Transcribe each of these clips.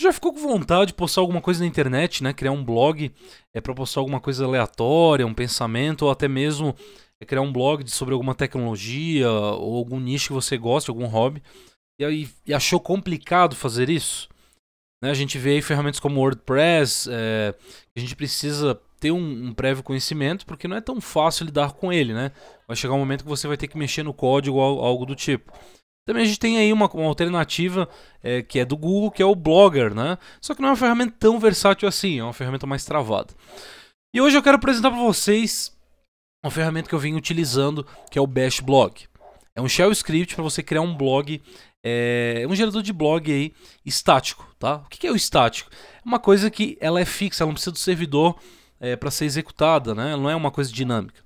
já ficou com vontade de postar alguma coisa na internet, né? Criar um blog é para postar alguma coisa aleatória, um pensamento ou até mesmo é, criar um blog sobre alguma tecnologia ou algum nicho que você gosta, algum hobby. E aí e achou complicado fazer isso? Né? A gente vê aí ferramentas como WordPress, é, a gente precisa ter um, um, prévio conhecimento porque não é tão fácil lidar com ele, né? Vai chegar um momento que você vai ter que mexer no código ou algo do tipo. Também a gente tem aí uma, uma alternativa é, que é do Google, que é o Blogger, né? Só que não é uma ferramenta tão versátil assim, é uma ferramenta mais travada. E hoje eu quero apresentar para vocês uma ferramenta que eu venho utilizando, que é o Bash Blog. É um shell script para você criar um blog, é um gerador de blog aí estático, tá? O que é o estático? É uma coisa que ela é fixa, ela não precisa do servidor é, para ser executada, né? Ela não é uma coisa dinâmica.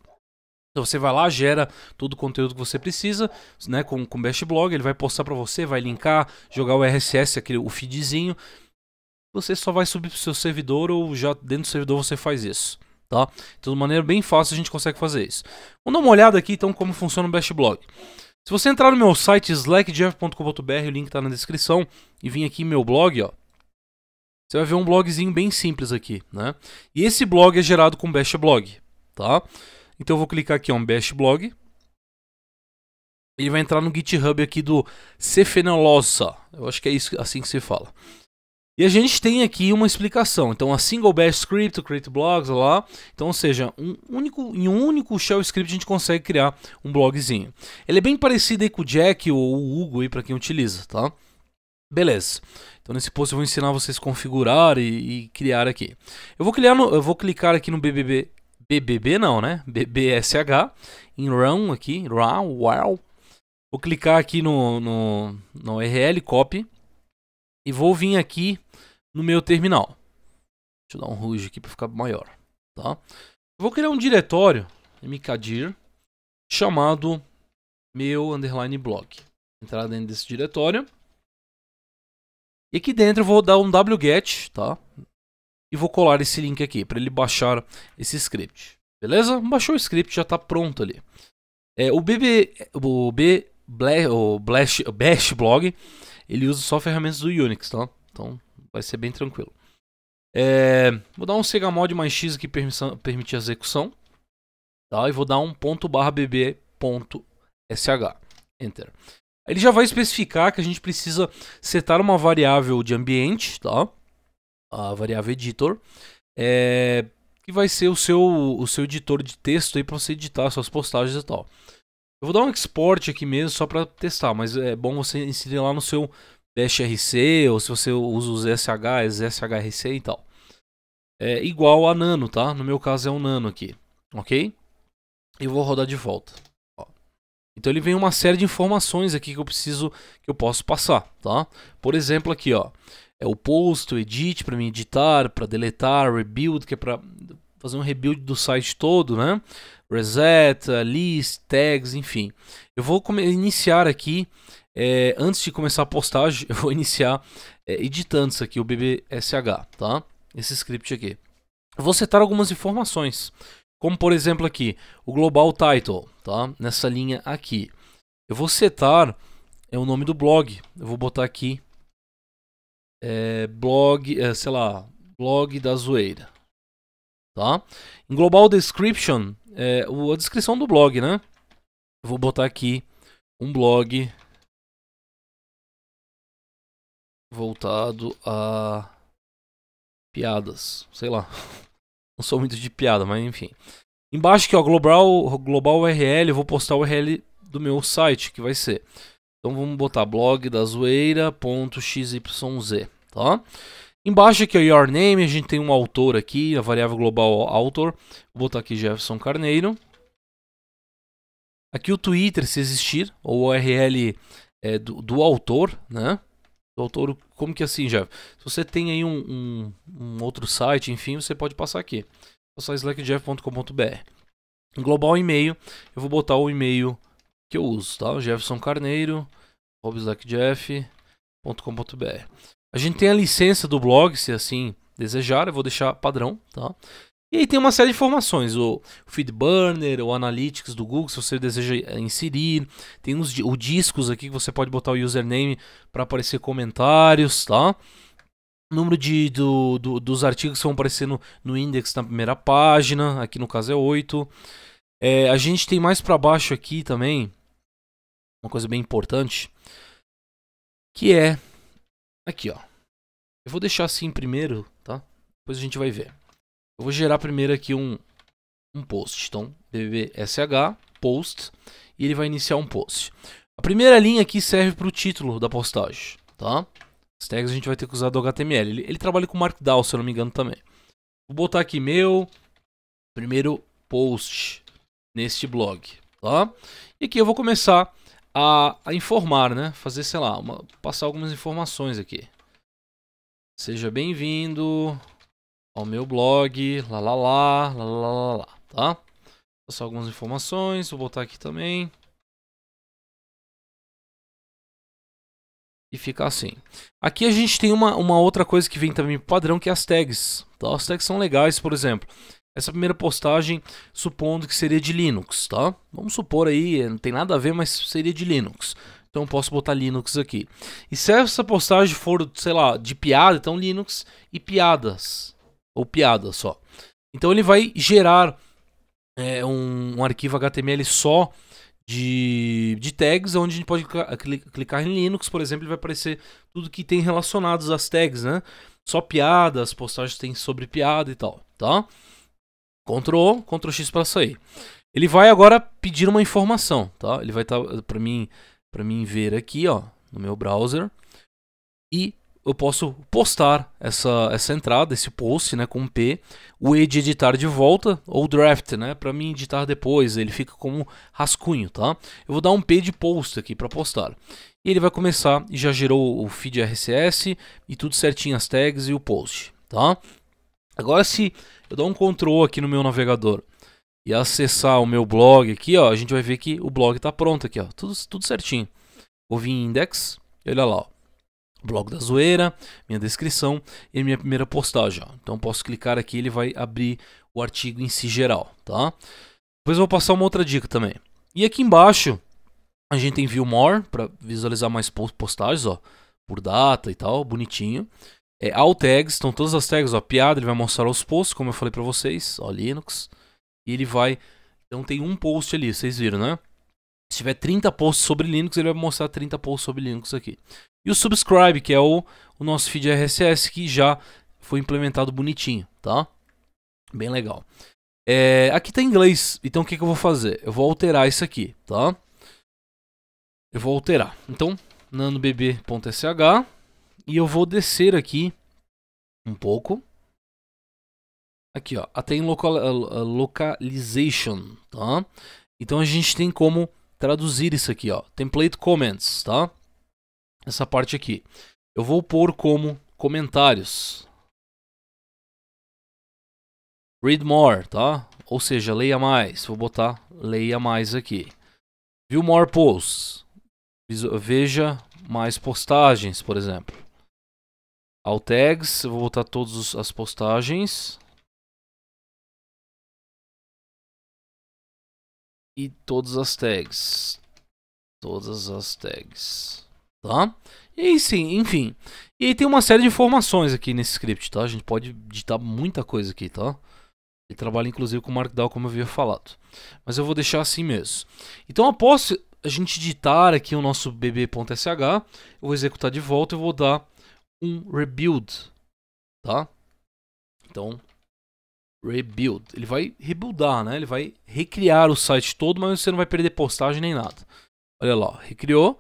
Então você vai lá, gera todo o conteúdo que você precisa, né, com o Best Blog, ele vai postar para você, vai linkar, jogar o RSS, aquele o feedzinho. Você só vai subir pro seu servidor ou já dentro do servidor você faz isso, tá? Então de maneira bem fácil a gente consegue fazer isso. Vamos dar uma olhada aqui então como funciona o Best Blog. Se você entrar no meu site slackjeff.com.br, o link está na descrição, e vir aqui em meu blog, ó, você vai ver um blogzinho bem simples aqui, né? E esse blog é gerado com Best Blog, tá? Então eu vou clicar aqui ó, em Bash Blog. Ele vai entrar no GitHub aqui do Cefenolosa. Eu acho que é isso, assim que se fala. E a gente tem aqui uma explicação. Então, a single bash script, create blogs, lá. Então, ou seja, um único, em um único shell script a gente consegue criar um blogzinho. Ele é bem parecido aí com o Jack ou o Hugo aí para quem utiliza, tá? Beleza. Então nesse post eu vou ensinar vocês a configurar e, e criar aqui. Eu vou criar no, eu vou clicar aqui no BBB BBB não, né? BBSH, em RAM aqui, RAM, wow. Vou clicar aqui no, no, no URL, copy, e vou vir aqui no meu terminal. Deixa eu dar um ruge aqui para ficar maior, tá? Vou criar um diretório, mkdir, chamado meu underline blog. Entrar dentro desse diretório. E aqui dentro eu vou dar um wget, tá? e vou colar esse link aqui para ele baixar esse script. Beleza? Baixou o script, já está pronto ali. É, o BB, o B Blash, o Bash Blog, ele usa só ferramentas do Unix, tá? Então vai ser bem tranquilo. É, vou dar um cgmod mais x que permitir a execução, tá? E vou dar um ponto barra bb ponto sh, enter. Ele já vai especificar que a gente precisa setar uma variável de ambiente, tá? a variável editor, é, que vai ser o seu, o seu editor de texto aí para você editar suas postagens e tal. Eu vou dar um export aqui mesmo só para testar, mas é bom você inserir lá no seu Dash ou se você usa os SHs, SHRC e tal. É igual a nano, tá? No meu caso é um nano aqui, ok? Eu vou rodar de volta. Então ele vem uma série de informações aqui que eu preciso, que eu posso passar, tá? Por exemplo aqui, ó é o post, o edit para me editar, para deletar, rebuild, que é para fazer um rebuild do site todo, né? Reset, list, tags, enfim. Eu vou iniciar aqui, é, antes de começar a postagem, eu vou iniciar é, editando isso aqui, o BBSH, tá? Esse script aqui. Eu vou setar algumas informações, como por exemplo aqui, o global title, tá? Nessa linha aqui. Eu vou setar é o nome do blog. Eu vou botar aqui é, blog, é, sei lá, blog da zoeira. Tá? Em Global Description, é, a descrição do blog, né? Eu vou botar aqui um blog voltado a piadas, sei lá. Não sou muito de piada, mas enfim. Embaixo aqui, ó, global, global URL, eu vou postar o URL do meu site, que vai ser então vamos botar blog da zoeira.xyz, tá? Embaixo aqui é your name, a gente tem um autor aqui, a variável global autor. Vou botar aqui Jefferson Carneiro. Aqui o Twitter, se existir, ou URL é, do, do autor, né? Do autor, como que é assim, Jeff? Se você tem aí um, um, um outro site, enfim, você pode passar aqui. Passar é slackjeff.com.br. Global e-mail, eu vou botar o e-mail que eu uso, tá? Jefferson Carneiro, robslackjeff.com.br. A gente tem a licença do blog, se assim desejar, eu vou deixar padrão, tá? E aí tem uma série de informações, o Feedburner, o Analytics do Google, se você deseja inserir. Tem os o discos aqui que você pode botar o username para aparecer comentários, tá? O número de, do, do, dos artigos que vão aparecer no, no index na primeira página, aqui no caso é 8. É, a gente tem mais para baixo aqui também uma coisa bem importante, que é aqui, ó. Eu vou deixar assim primeiro, tá? Depois a gente vai ver. Eu vou gerar primeiro aqui um, um post. Então, bbsh post e ele vai iniciar um post. A primeira linha aqui serve para o título da postagem, tá? As tags a gente vai ter que usar do HTML. Ele, ele trabalha com Markdown, se eu não me engano, também. Vou botar aqui meu primeiro post neste blog, tá? E aqui eu vou começar a, a informar, né? Fazer, sei lá, uma, passar algumas informações aqui. Seja bem-vindo ao meu blog, lá lá lá, lá lá lá, lá tá? Passar algumas informações, vou botar aqui também. e fica assim. Aqui a gente tem uma, uma outra coisa que vem também padrão, que é as tags. Tá? As tags são legais, por exemplo essa primeira postagem supondo que seria de Linux, tá? Vamos supor aí, eh, não tem nada a ver, mas seria de Linux. Então posso botar Linux aqui. E se essa postagem for, sei lá, de piada, então Linux e piadas. Ou piada só. Então ele vai gerar é, um, um, arquivo HTML só de, de tags, onde a gente pode clicar, clicar em Linux, por exemplo, e vai aparecer tudo que tem relacionados às tags, né? Só piadas, postagens tem sobre piada e tal, tá? Ctrl, Ctrl X para sair. Ele vai agora pedir uma informação, tá? Ele vai estar tá, para mim, para mim ver aqui, ó, no meu browser e eu posso postar essa, essa entrada, esse post, né, com p, o e de editar de volta ou draft, né, para mim editar depois. Ele fica como rascunho, tá? Eu vou dar um p de post aqui para postar. E ele vai começar e já gerou o feed RSS e tudo certinho as tags e o post, tá? Agora se eu dou um control aqui no meu navegador e acessar o meu blog aqui, ó, a gente vai ver que o blog está pronto aqui, ó, tudo, tudo certinho. Vou vir em index, olha lá, ó, blog da zoeira, minha descrição e minha primeira postagem. Ó. Então posso clicar aqui, ele vai abrir o artigo em si geral, tá? Depois eu vou passar uma outra dica também. E aqui embaixo a gente tem View More para visualizar mais postagens, ó, por data e tal, bonitinho. É, all tags, estão todas as tags, ó, piada, ele vai mostrar os posts, como eu falei pra vocês, ó, Linux. E ele vai, então tem um post ali, vocês viram, né? Se tiver 30 posts sobre Linux, ele vai mostrar 30 posts sobre Linux aqui. E o subscribe, que é o, o nosso feed RSS, que já foi implementado bonitinho, tá? Bem legal. É, aqui tá em inglês, então o que, que eu vou fazer? Eu vou alterar isso aqui, tá? Eu vou alterar. Então, nanobb.sh e eu vou descer aqui um pouco. Aqui, ó, até em local, eh, eh, localization, tá? Então a gente tem como traduzir isso aqui, ó, template comments, tá? Essa parte aqui. Eu vou pôr como comentários. Read more, tá? Ou seja, leia mais. Vou botar leia mais aqui. View more posts. Veja mais postagens, por exemplo. All tags, eu vou botar todas as postagens. E todas as tags. Todas as tags. Tá? E aí sim, enfim. E aí tem uma série de informações aqui nesse script, tá? A gente pode digitar muita coisa aqui, tá? Ele trabalha inclusive com Markdown, como eu havia falado. Mas eu vou deixar assim mesmo. Então, após a gente digitar aqui o nosso bb.sh, eu vou executar de volta e vou dar um rebuild, tá? Então, rebuild. Ele vai rebuildar, né? Ele vai recriar o site todo, mas você não vai perder postagem nem nada. Olha lá, recriou.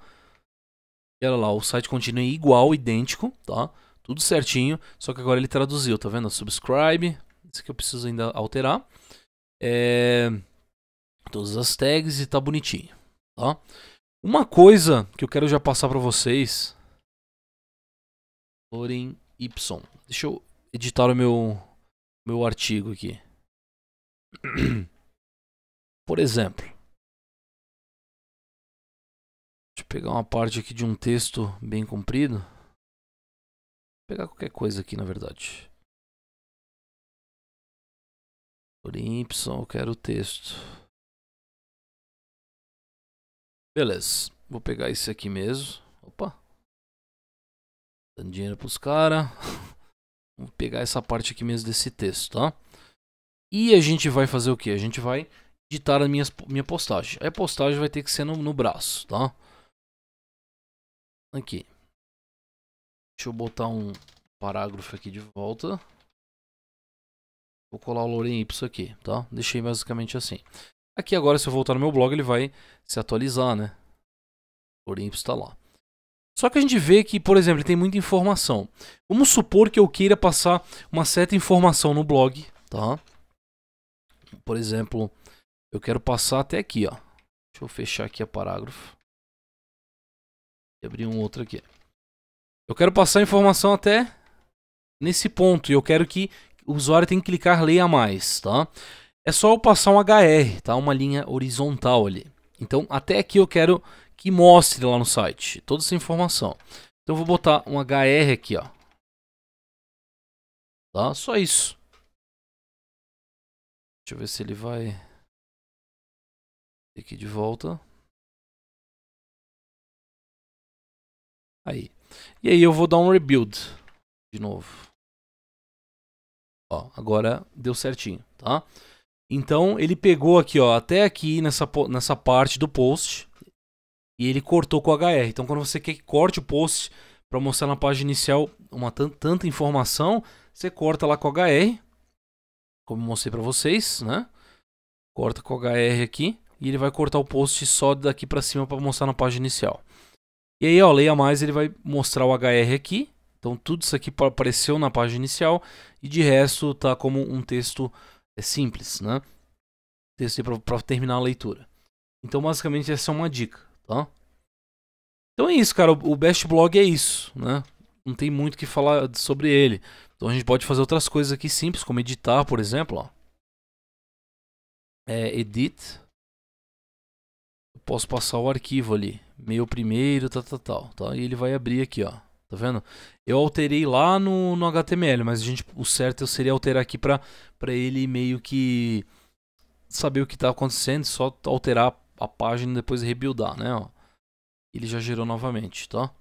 E olha lá, o site continua igual, idêntico, tá? Tudo certinho, só que agora ele traduziu, tá vendo? Subscribe, isso que eu preciso ainda alterar. É... Todas as tags e tá bonitinho, tá? Uma coisa que eu quero já passar para vocês Loren Y. Deixa eu editar o meu, meu artigo aqui. Por exemplo. Deixa eu pegar uma parte aqui de um texto bem comprido. Vou pegar qualquer coisa aqui, na verdade. Por Y, eu quero o texto. Beleza. Vou pegar esse aqui mesmo. Opa. Dando dinheiro os caras. Vamos pegar essa parte aqui mesmo desse texto, tá? E a gente vai fazer o que? A gente vai editar a minha, minha postagem. A postagem vai ter que ser no, no braço, tá? Aqui. Deixa eu botar um parágrafo aqui de volta. Vou colar o Lorem Y aqui, tá? Deixei basicamente assim. Aqui agora, se eu voltar no meu blog, ele vai se atualizar, né? Lorem Y está lá. Só que a gente vê que, por exemplo, tem muita informação. Vamos supor que eu queira passar uma certa informação no blog, tá? Por exemplo, eu quero passar até aqui, ó. Deixa eu fechar aqui a parágrafo. E abrir um outro aqui. Eu quero passar a informação até nesse ponto. E eu quero que o usuário tenha que clicar leia mais, tá? É só eu passar um HR, tá? Uma linha horizontal ali. Então, até aqui eu quero que mostre lá no site toda essa informação. Então eu vou botar um HR aqui, ó. Tá? Só isso. Deixa eu ver se ele vai aqui de volta. Aí. E aí eu vou dar um rebuild de novo. Ó, agora deu certinho, tá? Então ele pegou aqui, ó, até aqui nessa nessa parte do post, e ele cortou com o HR. Então, quando você quer que corte o post para mostrar na página inicial uma tanta informação, você corta lá com o HR, como mostrei para vocês, né? Corta com o HR aqui e ele vai cortar o post só daqui para cima para mostrar na página inicial. E aí, ó, leia mais, ele vai mostrar o HR aqui. Então, tudo isso aqui apareceu na página inicial e de resto tá como um texto é, simples, né? Texto para terminar a leitura. Então, basicamente, essa é uma dica tá? Então é isso, cara. O Best Blog é isso, né? Não tem muito o que falar sobre ele. Então a gente pode fazer outras coisas aqui simples, como editar, por exemplo, ó. É, edit. Eu posso passar o arquivo ali. meio primeiro, tal, tal, tal. Tá? E ele vai abrir aqui, ó. Tá vendo? Eu alterei lá no, no HTML, mas a gente, o certo seria alterar aqui pra, ele meio que saber o que está acontecendo, só alterar a página e depois rebuildar, né? Ó. Ele já gerou novamente, tá?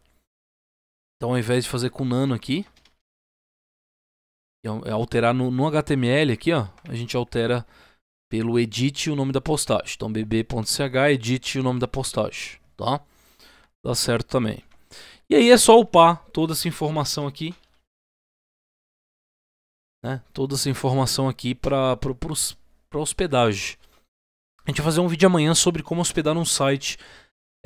Então ao invés de fazer com nano aqui, é, é alterar no, no, HTML aqui, ó, a gente altera pelo edit o nome da postagem. Então bb.ch edit o nome da postagem, tá? Dá certo também. E aí é só upar toda essa informação aqui. Né? Toda essa informação aqui para hospedagem. A gente vai fazer um vídeo amanhã sobre como hospedar um site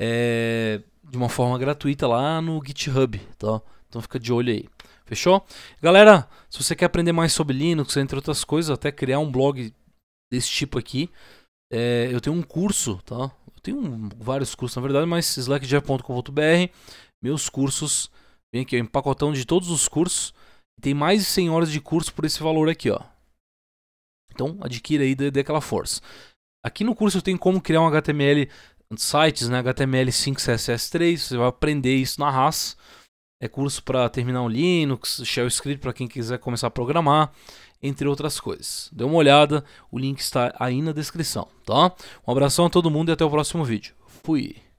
é, de uma forma gratuita lá no GitHub, tá? Então fica de olho aí. Fechou? Galera, se você quer aprender mais sobre Linux, entre outras coisas, até criar um blog desse tipo aqui, é, eu tenho um curso, tá? Eu tenho um, vários cursos, na verdade, mas slackdev.com.br, meus cursos, vem aqui, é um pacotão de todos os cursos, tem mais de 100 horas de curso por esse valor aqui, ó. Então, adquira aí, dê, dê aquela força. Aqui no curso eu tenho como criar um HTML sites, né? HTML5, CSS3, você vai aprender isso na raça. É curso para terminar o Linux, shell script para quem quiser começar a programar, entre outras coisas. Dê uma olhada, o link está aí na descrição, tá? Um abração a todo mundo e até o próximo vídeo. Fui.